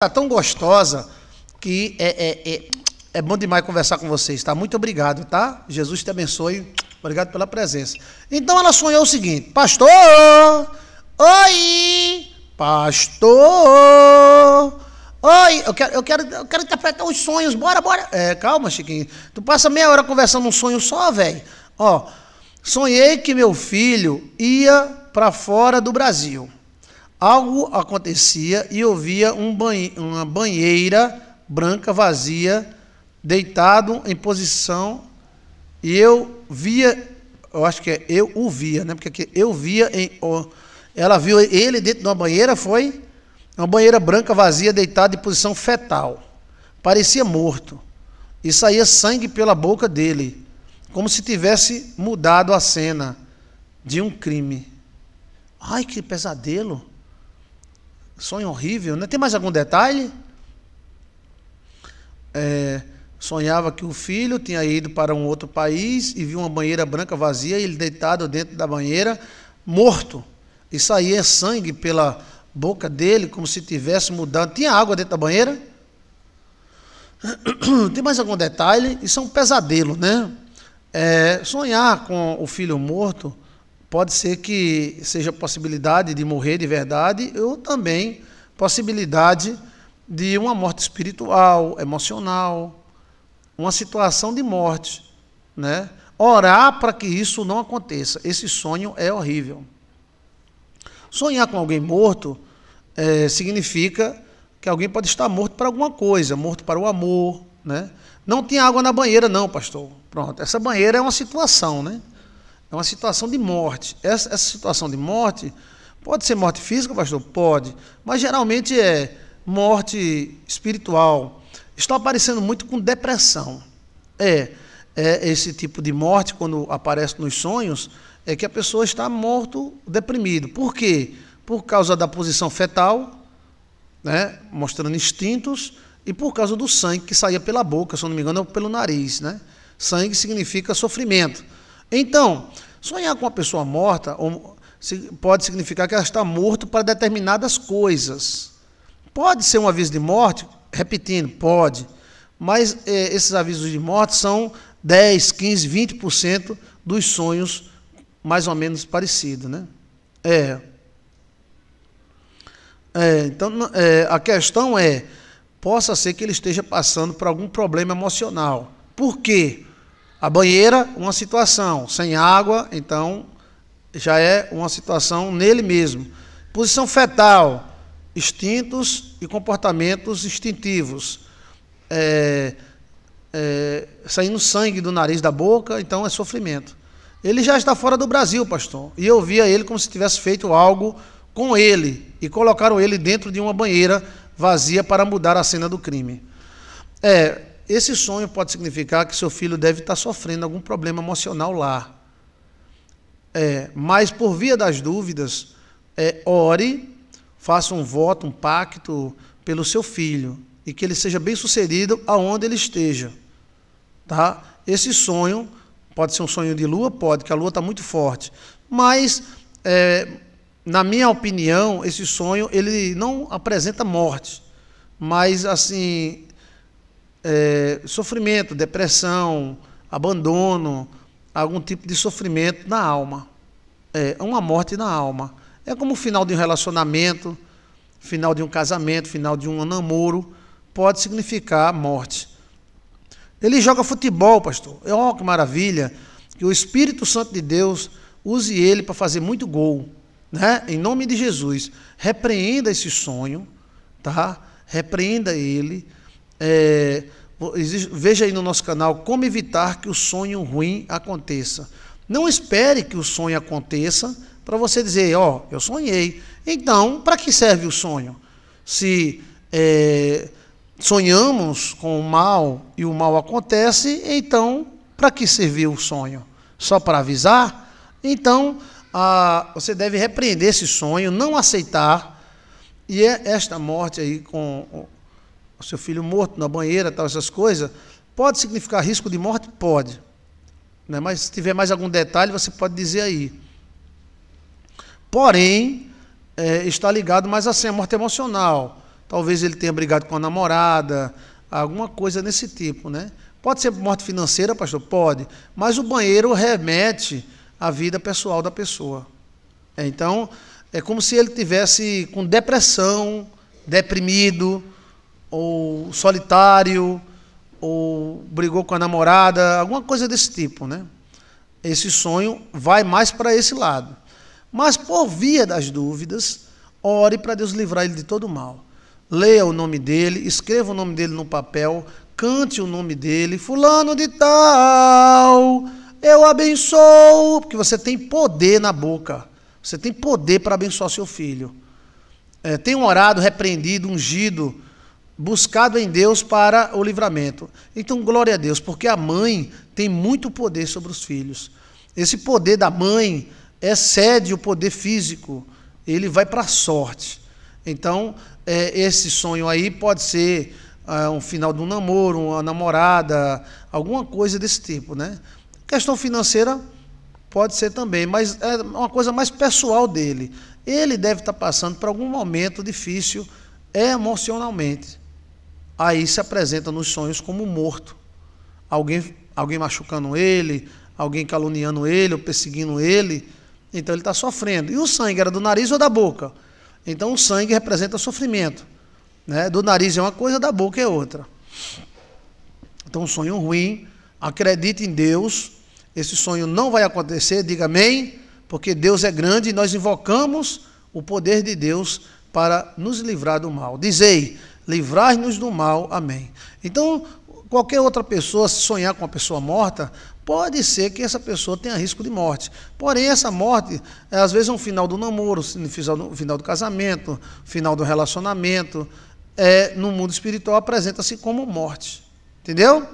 tá tão gostosa que é, é, é, é, bom demais conversar com vocês, tá? Muito obrigado, tá? Jesus te abençoe. Obrigado pela presença. Então ela sonhou o seguinte: Pastor! Oi! Pastor! Oi! Eu quero, eu quero, eu quero interpretar os sonhos, bora, bora! É, calma, Chiquinho. Tu passa meia hora conversando um sonho só, velho. Ó, sonhei que meu filho ia para fora do Brasil. Algo acontecia e eu via um banhe uma banheira branca vazia, deitado em posição, e eu via, eu acho que é eu o via, né? Porque eu via em. Oh, ela viu ele dentro de uma banheira, foi? Uma banheira branca vazia, deitado em posição fetal. Parecia morto. E saía sangue pela boca dele, como se tivesse mudado a cena de um crime. Ai, que pesadelo! Sonho horrível, né? Tem mais algum detalhe? É, sonhava que o filho tinha ido para um outro país e viu uma banheira branca vazia, e ele deitado dentro da banheira, morto. E saía sangue pela boca dele, como se tivesse mudado. Tinha água dentro da banheira? Tem mais algum detalhe? Isso é um pesadelo, né? É, sonhar com o filho morto Pode ser que seja possibilidade de morrer de verdade ou também possibilidade de uma morte espiritual, emocional, uma situação de morte, né? Orar para que isso não aconteça. Esse sonho é horrível. Sonhar com alguém morto é, significa que alguém pode estar morto para alguma coisa, morto para o amor, né? Não tinha água na banheira, não, pastor. Pronto, essa banheira é uma situação, né? É uma situação de morte. Essa, essa situação de morte pode ser morte física, pastor? Pode. Mas geralmente é morte espiritual. Estão aparecendo muito com depressão. É, é esse tipo de morte, quando aparece nos sonhos, é que a pessoa está morto, deprimido. Por quê? Por causa da posição fetal, né, mostrando instintos, e por causa do sangue que saía pela boca, se não me engano, pelo nariz. Né? Sangue significa sofrimento. Então, Sonhar com uma pessoa morta pode significar que ela está morta para determinadas coisas. Pode ser um aviso de morte, repetindo, pode. Mas é, esses avisos de morte são 10, 15, 20% dos sonhos mais ou menos parecidos. Né? É. é então, é, a questão é: possa ser que ele esteja passando por algum problema emocional. Por quê? A banheira, uma situação. Sem água, então já é uma situação nele mesmo. Posição fetal, instintos e comportamentos instintivos. É, é, saindo sangue do nariz da boca, então é sofrimento. Ele já está fora do Brasil, pastor. E eu via ele como se tivesse feito algo com ele. E colocaram ele dentro de uma banheira vazia para mudar a cena do crime. É, esse sonho pode significar que seu filho deve estar sofrendo algum problema emocional lá. É, mas, por via das dúvidas, é, ore, faça um voto, um pacto pelo seu filho e que ele seja bem sucedido aonde ele esteja. Tá? Esse sonho pode ser um sonho de lua, pode, que a lua está muito forte. Mas, é, na minha opinião, esse sonho ele não apresenta morte, mas assim é, sofrimento, depressão, abandono, algum tipo de sofrimento na alma. É uma morte na alma. É como o final de um relacionamento, final de um casamento, final de um namoro, pode significar morte. Ele joga futebol, pastor. É oh, que maravilha que o Espírito Santo de Deus use ele para fazer muito gol, né? Em nome de Jesus, repreenda esse sonho, tá? Repreenda ele é, veja aí no nosso canal como evitar que o sonho ruim aconteça. Não espere que o sonho aconteça para você dizer, ó, oh, eu sonhei. Então, para que serve o sonho? Se é, sonhamos com o mal e o mal acontece, então para que serviu o sonho? Só para avisar? Então, a, você deve repreender esse sonho, não aceitar. E é esta morte aí com o seu filho morto na banheira, tal, essas coisas, pode significar risco de morte? Pode. Né? Mas se tiver mais algum detalhe, você pode dizer aí. Porém, é, está ligado mais assim, a morte emocional. Talvez ele tenha brigado com a namorada, alguma coisa nesse tipo, né? Pode ser morte financeira, pastor? Pode. Mas o banheiro remete à vida pessoal da pessoa. É, então, é como se ele tivesse com depressão, deprimido, ou solitário, ou brigou com a namorada, alguma coisa desse tipo, né? Esse sonho vai mais para esse lado. Mas por via das dúvidas, ore para Deus livrar ele de todo mal. Leia o nome dele, escreva o nome dele no papel, cante o nome dele, fulano de tal, eu abençoo, porque você tem poder na boca. Você tem poder para abençoar seu filho. É, tem orado, repreendido, ungido, buscado em Deus para o livramento. Então, glória a Deus, porque a mãe tem muito poder sobre os filhos. Esse poder da mãe excede o poder físico, ele vai para a sorte. Então, é, esse sonho aí pode ser é, um final de um namoro, uma namorada, alguma coisa desse tipo, né? Questão financeira pode ser também, mas é uma coisa mais pessoal dele. Ele deve estar passando por algum momento difícil emocionalmente aí se apresenta nos sonhos como morto. Alguém, alguém machucando ele, alguém caluniando ele ou perseguindo ele. Então ele está sofrendo. E o sangue era do nariz ou da boca? Então o sangue representa sofrimento. Né? Do nariz é uma coisa, da boca é outra. Então, um sonho ruim, acredite em Deus, esse sonho não vai acontecer, diga amém, porque Deus é grande e nós invocamos o poder de Deus para nos livrar do mal. Dizei: livrai-nos do mal. Amém. Então, qualquer outra pessoa, se sonhar com uma pessoa morta, pode ser que essa pessoa tenha risco de morte. Porém, essa morte, é, às vezes, é um final do namoro, o final do casamento, final do relacionamento. É, no mundo espiritual, apresenta-se como morte. Entendeu?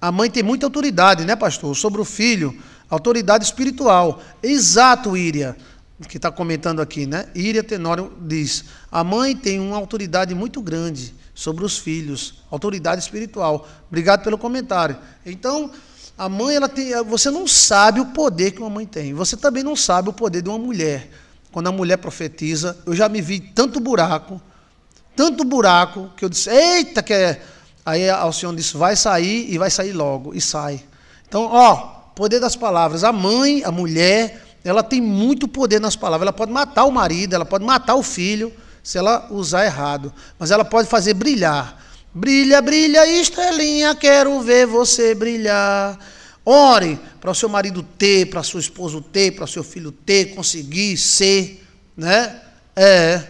A mãe tem muita autoridade, né, pastor? Sobre o filho, autoridade espiritual. Exato, Íria que está comentando aqui, né? Iria Tenório diz: a mãe tem uma autoridade muito grande sobre os filhos, autoridade espiritual. Obrigado pelo comentário. Então, a mãe, ela tem, você não sabe o poder que uma mãe tem. Você também não sabe o poder de uma mulher. Quando a mulher profetiza, eu já me vi tanto buraco, tanto buraco que eu disse: eita, que é. Aí o Senhor disse: vai sair e vai sair logo e sai. Então, ó, poder das palavras. A mãe, a mulher ela tem muito poder nas palavras. Ela pode matar o marido, ela pode matar o filho, se ela usar errado. Mas ela pode fazer brilhar. Brilha, brilha, estrelinha, quero ver você brilhar. Ore para o seu marido ter, para sua esposa ter, para seu filho ter, conseguir ser, né? É.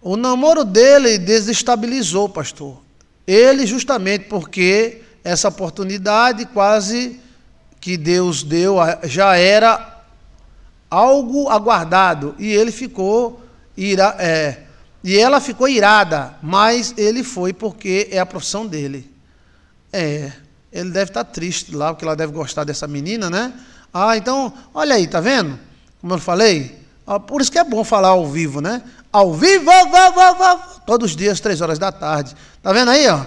O namoro dele desestabilizou, pastor. Ele justamente porque essa oportunidade quase que Deus deu já era algo aguardado e ele ficou ira, é, e ela ficou irada, mas ele foi porque é a profissão dele. É, ele deve estar tá triste lá, porque ela deve gostar dessa menina, né? Ah, então, olha aí, tá vendo? Como eu falei, ah, por isso que é bom falar ao vivo, né? Ao vivo, vá, vá, vá, todos os dias, três horas da tarde. Tá vendo aí, ó?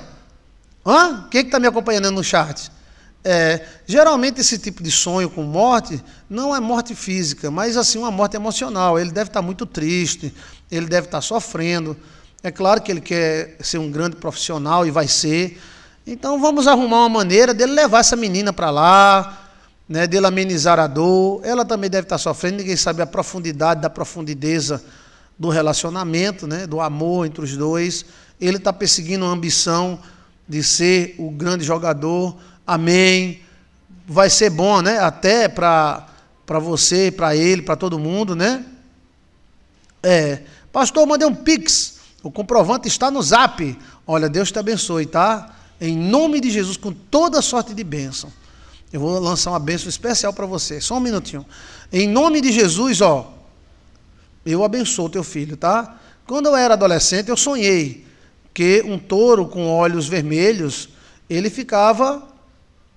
Hã? Quem está que tá me acompanhando no chat? É, geralmente esse tipo de sonho com morte não é morte física, mas assim uma morte emocional. Ele deve estar muito triste, ele deve estar sofrendo. É claro que ele quer ser um grande profissional e vai ser. Então vamos arrumar uma maneira dele levar essa menina para lá, né, dele amenizar a dor. Ela também deve estar sofrendo, ninguém sabe a profundidade da profundeza do relacionamento, né, do amor entre os dois. Ele está perseguindo a ambição de ser o grande jogador, Amém. Vai ser bom, né? Até para você, para ele, para todo mundo, né? É. Pastor, mandei um pix. O comprovante está no zap. Olha, Deus te abençoe, tá? Em nome de Jesus, com toda sorte de bênção. Eu vou lançar uma bênção especial para você. Só um minutinho. Em nome de Jesus, ó. Eu abençoo teu filho, tá? Quando eu era adolescente, eu sonhei que um touro com olhos vermelhos, ele ficava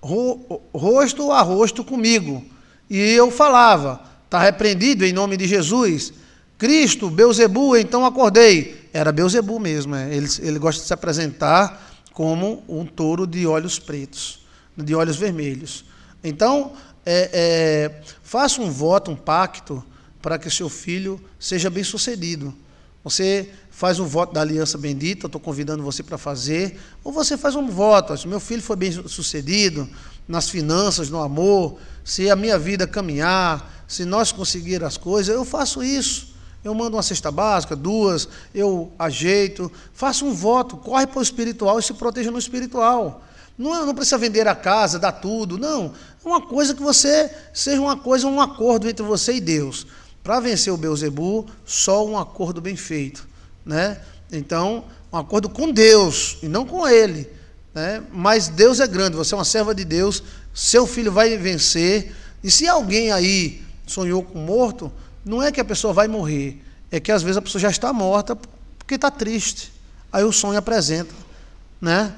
ro, rosto a rosto comigo. E eu falava, está repreendido em nome de Jesus. Cristo, Beuzebu, então acordei. Era Beuzebu mesmo, é. ele, ele gosta de se apresentar como um touro de olhos pretos, de olhos vermelhos. Então, é, é, faça um voto, um pacto, para que seu filho seja bem sucedido. Você faz um voto da aliança bendita, estou convidando você para fazer, ou você faz um voto, se meu filho foi bem sucedido nas finanças, no amor, se a minha vida caminhar, se nós conseguir as coisas, eu faço isso. Eu mando uma cesta básica, duas, eu ajeito, faço um voto, corre para o espiritual e se proteja no espiritual. Não, é, não, precisa vender a casa, dar tudo, não. É uma coisa que você seja uma coisa, um acordo entre você e Deus. Para vencer o Beuzebu, só um acordo bem feito, né? Então, um acordo com Deus e não com ele, né? Mas Deus é grande, você é uma serva de Deus, seu filho vai vencer. E se alguém aí sonhou com morto, não é que a pessoa vai morrer, é que às vezes a pessoa já está morta porque está triste. Aí o sonho apresenta, né?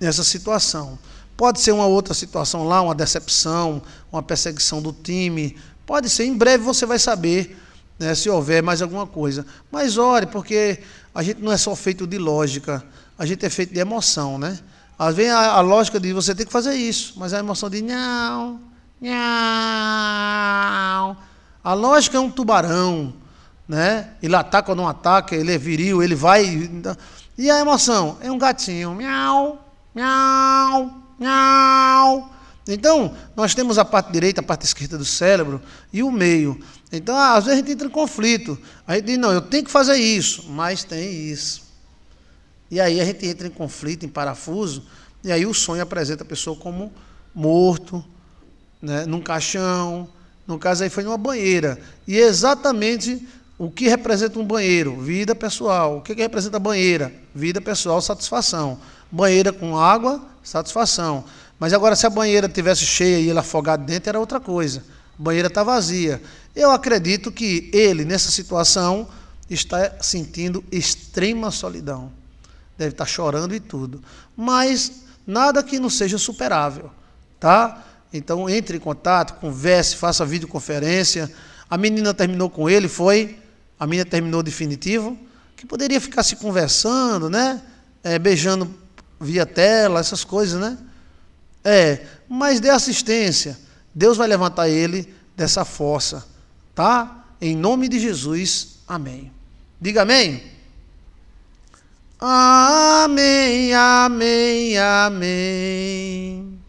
Essa situação. Pode ser uma outra situação lá, uma decepção, uma perseguição do time, Pode ser, em breve você vai saber né, se houver mais alguma coisa. Mas ore, porque a gente não é só feito de lógica, a gente é feito de emoção, né? Às vezes a, a lógica diz você tem que fazer isso, mas a emoção diz não, não. A lógica é um tubarão, né? Ele ataca ou não ataca, ele é viril, ele vai. Então, e a emoção é um gatinho, miau, miau, miau. Então, nós temos a parte direita, a parte esquerda do cérebro e o meio. Então, ah, às vezes a gente entra em conflito. A gente diz, não, eu tenho que fazer isso, mas tem isso. E aí a gente entra em conflito, em parafuso, e aí o sonho apresenta a pessoa como morto, né, num caixão. No caso aí foi numa banheira. E é exatamente o que representa um banheiro? Vida pessoal. O que, é que representa banheira? Vida pessoal, satisfação. Banheira com água, satisfação. Mas agora, se a banheira tivesse cheia e ele afogado dentro, era outra coisa. A banheira está vazia. Eu acredito que ele, nessa situação, está sentindo extrema solidão. Deve estar tá chorando e tudo. Mas nada que não seja superável, tá? Então, entre em contato, converse, faça videoconferência. A menina terminou com ele, foi? A menina terminou definitivo? Que poderia ficar se conversando, né? É, beijando via tela, essas coisas, né? É, mas dê assistência. Deus vai levantar ele dessa força, tá? Em nome de Jesus, amém. Diga amém. Amém, amém, amém.